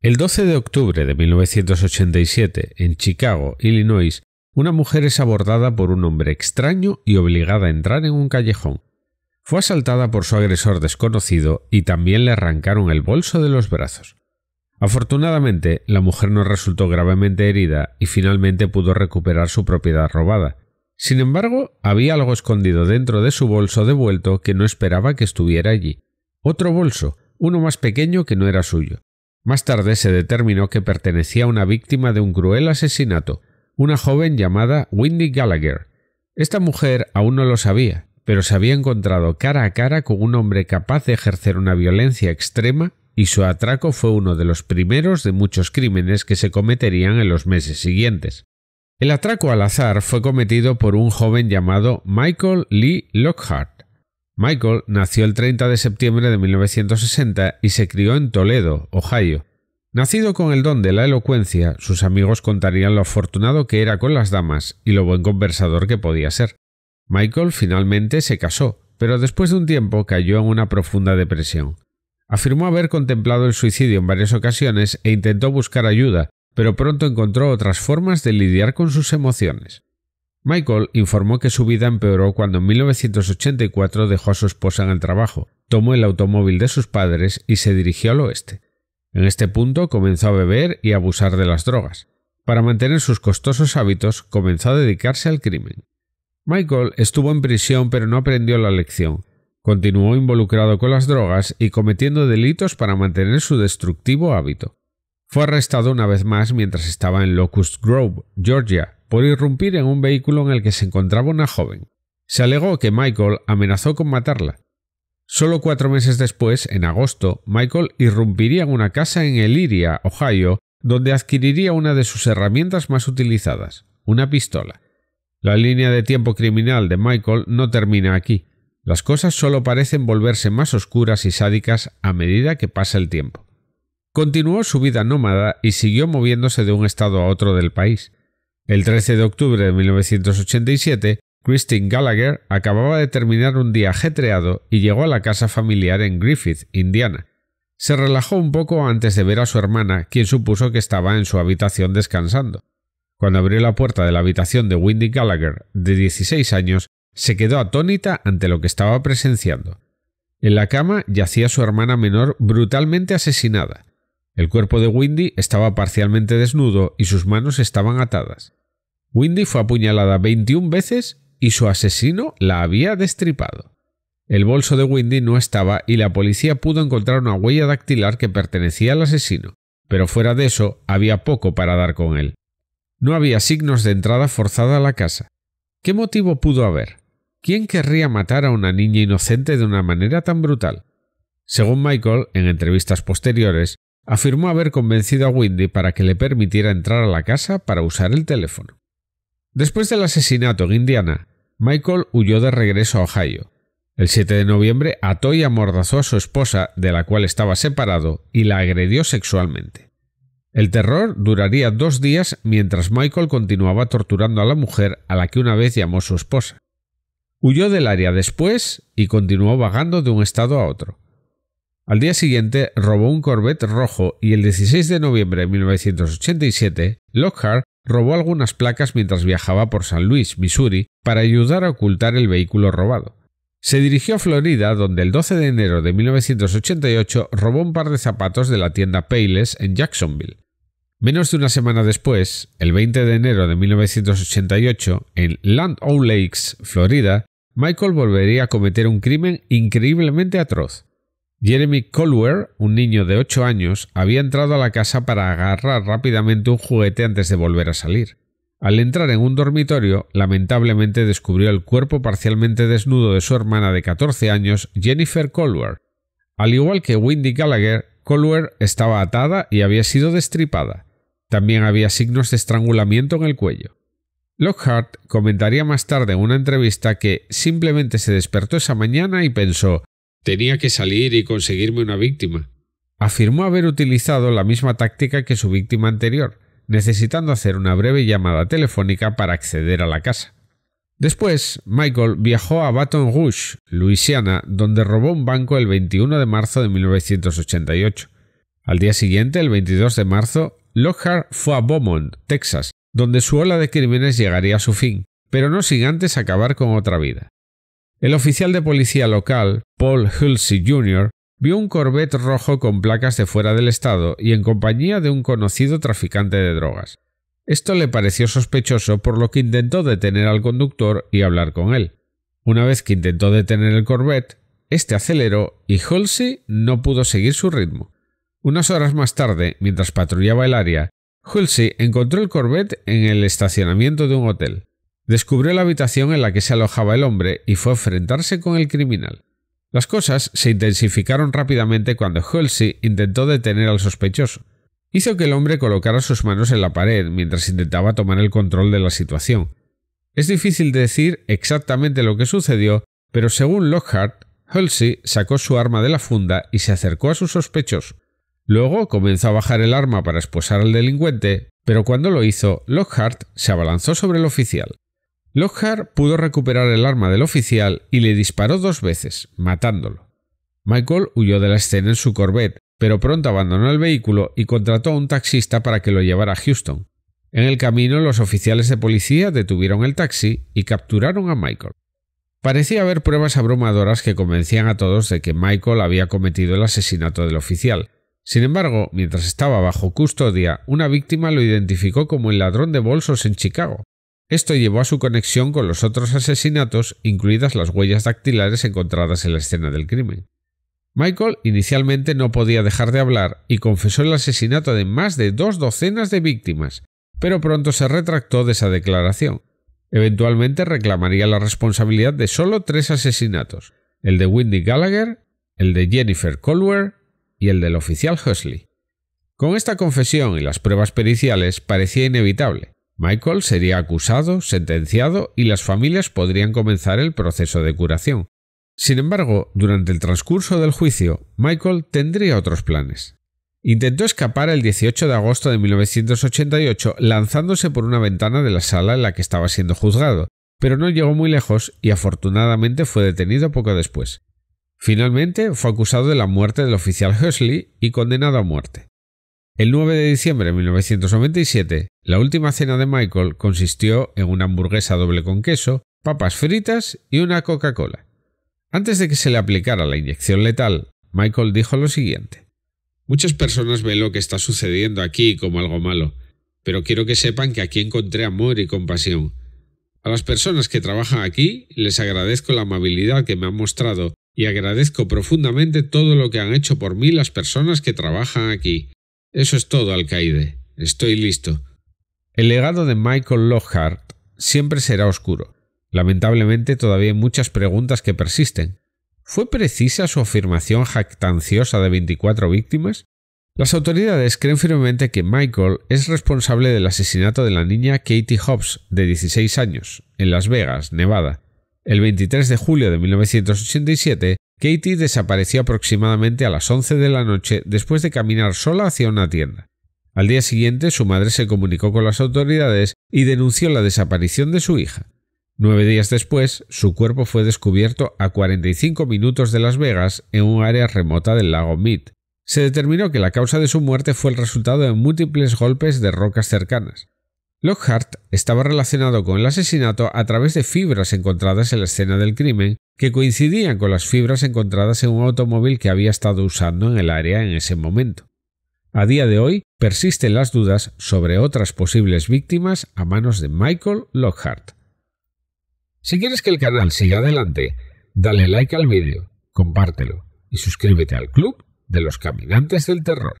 El 12 de octubre de 1987, en Chicago, Illinois, una mujer es abordada por un hombre extraño y obligada a entrar en un callejón. Fue asaltada por su agresor desconocido y también le arrancaron el bolso de los brazos. Afortunadamente, la mujer no resultó gravemente herida y finalmente pudo recuperar su propiedad robada. Sin embargo, había algo escondido dentro de su bolso devuelto que no esperaba que estuviera allí. Otro bolso, uno más pequeño que no era suyo. Más tarde se determinó que pertenecía a una víctima de un cruel asesinato, una joven llamada Wendy Gallagher. Esta mujer aún no lo sabía, pero se había encontrado cara a cara con un hombre capaz de ejercer una violencia extrema y su atraco fue uno de los primeros de muchos crímenes que se cometerían en los meses siguientes. El atraco al azar fue cometido por un joven llamado Michael Lee Lockhart, Michael nació el 30 de septiembre de 1960 y se crió en Toledo, Ohio. Nacido con el don de la elocuencia, sus amigos contarían lo afortunado que era con las damas y lo buen conversador que podía ser. Michael finalmente se casó, pero después de un tiempo cayó en una profunda depresión. Afirmó haber contemplado el suicidio en varias ocasiones e intentó buscar ayuda, pero pronto encontró otras formas de lidiar con sus emociones. Michael informó que su vida empeoró cuando en 1984 dejó a su esposa en el trabajo, tomó el automóvil de sus padres y se dirigió al oeste. En este punto comenzó a beber y abusar de las drogas. Para mantener sus costosos hábitos, comenzó a dedicarse al crimen. Michael estuvo en prisión pero no aprendió la lección. Continuó involucrado con las drogas y cometiendo delitos para mantener su destructivo hábito. Fue arrestado una vez más mientras estaba en Locust Grove, Georgia, por irrumpir en un vehículo en el que se encontraba una joven. Se alegó que Michael amenazó con matarla. Solo cuatro meses después, en agosto, Michael irrumpiría en una casa en Eliria, Ohio, donde adquiriría una de sus herramientas más utilizadas, una pistola. La línea de tiempo criminal de Michael no termina aquí. Las cosas solo parecen volverse más oscuras y sádicas a medida que pasa el tiempo. Continuó su vida nómada y siguió moviéndose de un estado a otro del país. El 13 de octubre de 1987, Christine Gallagher acababa de terminar un día ajetreado y llegó a la casa familiar en Griffith, Indiana. Se relajó un poco antes de ver a su hermana, quien supuso que estaba en su habitación descansando. Cuando abrió la puerta de la habitación de Wendy Gallagher, de 16 años, se quedó atónita ante lo que estaba presenciando. En la cama yacía su hermana menor brutalmente asesinada. El cuerpo de Windy estaba parcialmente desnudo y sus manos estaban atadas. Windy fue apuñalada 21 veces y su asesino la había destripado. El bolso de Windy no estaba y la policía pudo encontrar una huella dactilar que pertenecía al asesino, pero fuera de eso había poco para dar con él. No había signos de entrada forzada a la casa. ¿Qué motivo pudo haber? ¿Quién querría matar a una niña inocente de una manera tan brutal? Según Michael, en entrevistas posteriores, afirmó haber convencido a Windy para que le permitiera entrar a la casa para usar el teléfono. Después del asesinato en Indiana, Michael huyó de regreso a Ohio. El 7 de noviembre ató y amordazó a su esposa, de la cual estaba separado, y la agredió sexualmente. El terror duraría dos días mientras Michael continuaba torturando a la mujer a la que una vez llamó su esposa. Huyó del área después y continuó vagando de un estado a otro. Al día siguiente robó un Corvette rojo y el 16 de noviembre de 1987 Lockhart robó algunas placas mientras viajaba por San Luis, Missouri, para ayudar a ocultar el vehículo robado. Se dirigió a Florida, donde el 12 de enero de 1988 robó un par de zapatos de la tienda Payless en Jacksonville. Menos de una semana después, el 20 de enero de 1988, en Land Lakes, Florida, Michael volvería a cometer un crimen increíblemente atroz. Jeremy Colwer, un niño de 8 años, había entrado a la casa para agarrar rápidamente un juguete antes de volver a salir. Al entrar en un dormitorio, lamentablemente descubrió el cuerpo parcialmente desnudo de su hermana de 14 años, Jennifer Colwer. Al igual que Wendy Gallagher, Colwer estaba atada y había sido destripada. También había signos de estrangulamiento en el cuello. Lockhart comentaría más tarde en una entrevista que simplemente se despertó esa mañana y pensó Tenía que salir y conseguirme una víctima. Afirmó haber utilizado la misma táctica que su víctima anterior, necesitando hacer una breve llamada telefónica para acceder a la casa. Después, Michael viajó a Baton Rouge, Luisiana, donde robó un banco el 21 de marzo de 1988. Al día siguiente, el 22 de marzo, Lockhart fue a Beaumont, Texas, donde su ola de crímenes llegaría a su fin, pero no sin antes acabar con otra vida. El oficial de policía local, Paul Hulsey Jr., vio un Corvette rojo con placas de fuera del estado y en compañía de un conocido traficante de drogas. Esto le pareció sospechoso por lo que intentó detener al conductor y hablar con él. Una vez que intentó detener el Corvette, este aceleró y Hulsey no pudo seguir su ritmo. Unas horas más tarde, mientras patrullaba el área, Hulsey encontró el Corvette en el estacionamiento de un hotel descubrió la habitación en la que se alojaba el hombre y fue a enfrentarse con el criminal. Las cosas se intensificaron rápidamente cuando Hulsey intentó detener al sospechoso. Hizo que el hombre colocara sus manos en la pared mientras intentaba tomar el control de la situación. Es difícil decir exactamente lo que sucedió, pero según Lockhart, Hulsey sacó su arma de la funda y se acercó a su sospechoso. Luego comenzó a bajar el arma para esposar al delincuente, pero cuando lo hizo, Lockhart se abalanzó sobre el oficial. Lockhart pudo recuperar el arma del oficial y le disparó dos veces, matándolo. Michael huyó de la escena en su Corvette, pero pronto abandonó el vehículo y contrató a un taxista para que lo llevara a Houston. En el camino los oficiales de policía detuvieron el taxi y capturaron a Michael. Parecía haber pruebas abrumadoras que convencían a todos de que Michael había cometido el asesinato del oficial. Sin embargo, mientras estaba bajo custodia, una víctima lo identificó como el ladrón de bolsos en Chicago. Esto llevó a su conexión con los otros asesinatos, incluidas las huellas dactilares encontradas en la escena del crimen. Michael inicialmente no podía dejar de hablar y confesó el asesinato de más de dos docenas de víctimas, pero pronto se retractó de esa declaración. Eventualmente reclamaría la responsabilidad de solo tres asesinatos, el de Wendy Gallagher, el de Jennifer Colwer y el del oficial Huxley. Con esta confesión y las pruebas periciales parecía inevitable, Michael sería acusado, sentenciado y las familias podrían comenzar el proceso de curación. Sin embargo, durante el transcurso del juicio, Michael tendría otros planes. Intentó escapar el 18 de agosto de 1988 lanzándose por una ventana de la sala en la que estaba siendo juzgado, pero no llegó muy lejos y afortunadamente fue detenido poco después. Finalmente fue acusado de la muerte del oficial Huxley y condenado a muerte. El 9 de diciembre de 1997, la última cena de Michael consistió en una hamburguesa doble con queso, papas fritas y una Coca-Cola. Antes de que se le aplicara la inyección letal, Michael dijo lo siguiente. Muchas personas ven lo que está sucediendo aquí como algo malo, pero quiero que sepan que aquí encontré amor y compasión. A las personas que trabajan aquí les agradezco la amabilidad que me han mostrado y agradezco profundamente todo lo que han hecho por mí las personas que trabajan aquí. Eso es todo, alcaide. Estoy listo. El legado de Michael Lockhart siempre será oscuro. Lamentablemente todavía hay muchas preguntas que persisten. ¿Fue precisa su afirmación jactanciosa de 24 víctimas? Las autoridades creen firmemente que Michael es responsable del asesinato de la niña Katie Hobbs, de 16 años, en Las Vegas, Nevada, el 23 de julio de 1987, Katie desapareció aproximadamente a las 11 de la noche después de caminar sola hacia una tienda. Al día siguiente su madre se comunicó con las autoridades y denunció la desaparición de su hija. Nueve días después, su cuerpo fue descubierto a 45 minutos de Las Vegas en un área remota del lago Mead. Se determinó que la causa de su muerte fue el resultado de múltiples golpes de rocas cercanas. Lockhart estaba relacionado con el asesinato a través de fibras encontradas en la escena del crimen, que coincidían con las fibras encontradas en un automóvil que había estado usando en el área en ese momento. A día de hoy persisten las dudas sobre otras posibles víctimas a manos de Michael Lockhart. Si quieres que el canal siga adelante, dale like al vídeo, compártelo y suscríbete al club de los caminantes del terror.